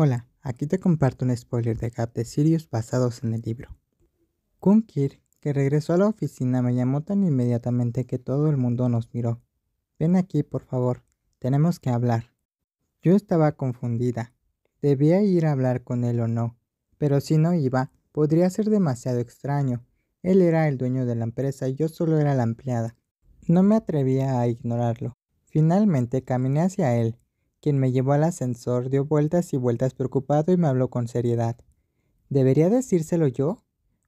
Hola, aquí te comparto un spoiler de Cap de Sirius basados en el libro. Kunkir, que regresó a la oficina, me llamó tan inmediatamente que todo el mundo nos miró. Ven aquí, por favor, tenemos que hablar. Yo estaba confundida. Debía ir a hablar con él o no, pero si no iba, podría ser demasiado extraño. Él era el dueño de la empresa y yo solo era la empleada. No me atrevía a ignorarlo. Finalmente caminé hacia él quien me llevó al ascensor dio vueltas y vueltas preocupado y me habló con seriedad. ¿Debería decírselo yo?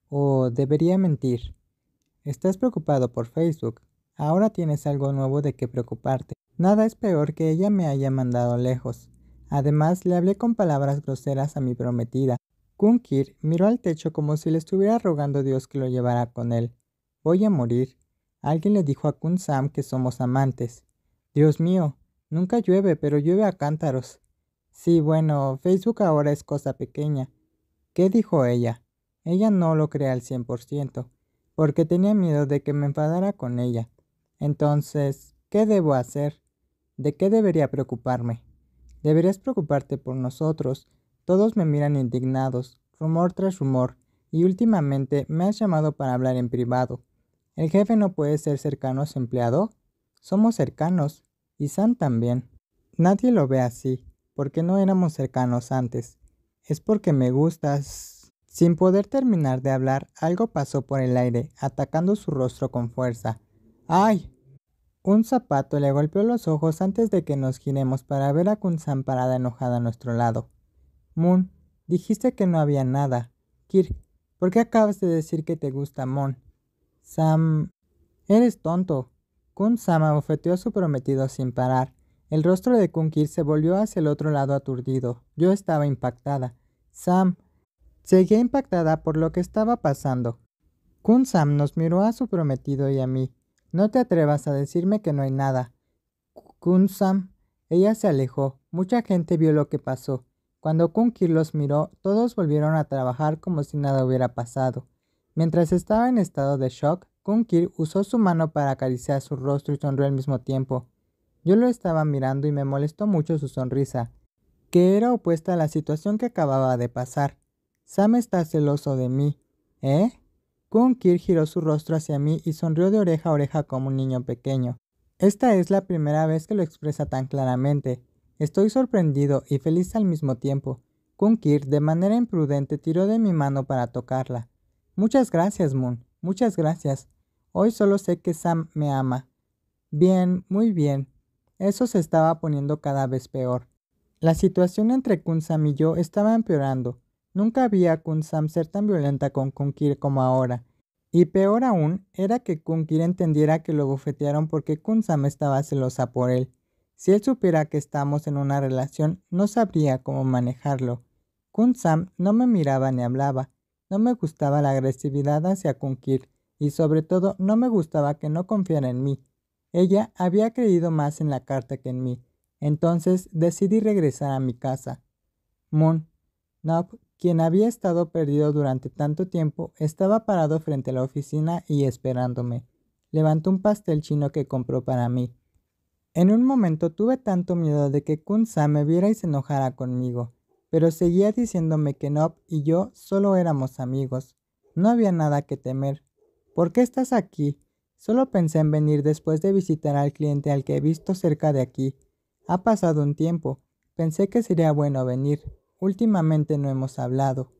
¿O debería mentir? Estás preocupado por Facebook. Ahora tienes algo nuevo de qué preocuparte. Nada es peor que ella me haya mandado lejos. Además, le hablé con palabras groseras a mi prometida. Kunkir miró al techo como si le estuviera rogando a Dios que lo llevara con él. Voy a morir. Alguien le dijo a Kun Sam que somos amantes. Dios mío, Nunca llueve, pero llueve a cántaros. Sí, bueno, Facebook ahora es cosa pequeña. ¿Qué dijo ella? Ella no lo crea al 100%, porque tenía miedo de que me enfadara con ella. Entonces, ¿qué debo hacer? ¿De qué debería preocuparme? Deberías preocuparte por nosotros. Todos me miran indignados, rumor tras rumor, y últimamente me has llamado para hablar en privado. ¿El jefe no puede ser cercano a su empleado? Somos cercanos, y Sam también. Nadie lo ve así, porque no éramos cercanos antes. Es porque me gustas. Sin poder terminar de hablar, algo pasó por el aire, atacando su rostro con fuerza. ¡Ay! Un zapato le golpeó los ojos antes de que nos giremos para ver a Kun-Sam parada enojada a nuestro lado. Moon, dijiste que no había nada. Kirk, ¿por qué acabas de decir que te gusta Moon? Sam, eres tonto kun sam bofeteó a su prometido sin parar. El rostro de Kunkir se volvió hacia el otro lado aturdido. Yo estaba impactada. Sam. Seguía impactada por lo que estaba pasando. Kun-sam nos miró a su prometido y a mí. No te atrevas a decirme que no hay nada. Kun-sam. Ella se alejó. Mucha gente vio lo que pasó. Cuando Kunkir los miró, todos volvieron a trabajar como si nada hubiera pasado. Mientras estaba en estado de shock, Kung-Kir usó su mano para acariciar su rostro y sonrió al mismo tiempo. Yo lo estaba mirando y me molestó mucho su sonrisa, que era opuesta a la situación que acababa de pasar. Sam está celoso de mí, ¿eh? Kunkir giró su rostro hacia mí y sonrió de oreja a oreja como un niño pequeño. Esta es la primera vez que lo expresa tan claramente. Estoy sorprendido y feliz al mismo tiempo. Kunkir de manera imprudente tiró de mi mano para tocarla. Muchas gracias, Moon. Muchas gracias. Hoy solo sé que Sam me ama. Bien, muy bien. Eso se estaba poniendo cada vez peor. La situación entre Kun-Sam y yo estaba empeorando. Nunca había a Kun-Sam ser tan violenta con Kun-Kir como ahora. Y peor aún era que Kun-Kir entendiera que lo bofetearon porque Kun-Sam estaba celosa por él. Si él supiera que estamos en una relación, no sabría cómo manejarlo. Kun-Sam no me miraba ni hablaba. No me gustaba la agresividad hacia Kunkir y sobre todo no me gustaba que no confiara en mí. Ella había creído más en la carta que en mí, entonces decidí regresar a mi casa. Moon, Nob, quien había estado perdido durante tanto tiempo, estaba parado frente a la oficina y esperándome. Levantó un pastel chino que compró para mí. En un momento tuve tanto miedo de que Sa me viera y se enojara conmigo, pero seguía diciéndome que Nob y yo solo éramos amigos. No había nada que temer. ¿Por qué estás aquí? Solo pensé en venir después de visitar al cliente al que he visto cerca de aquí. Ha pasado un tiempo. Pensé que sería bueno venir. Últimamente no hemos hablado.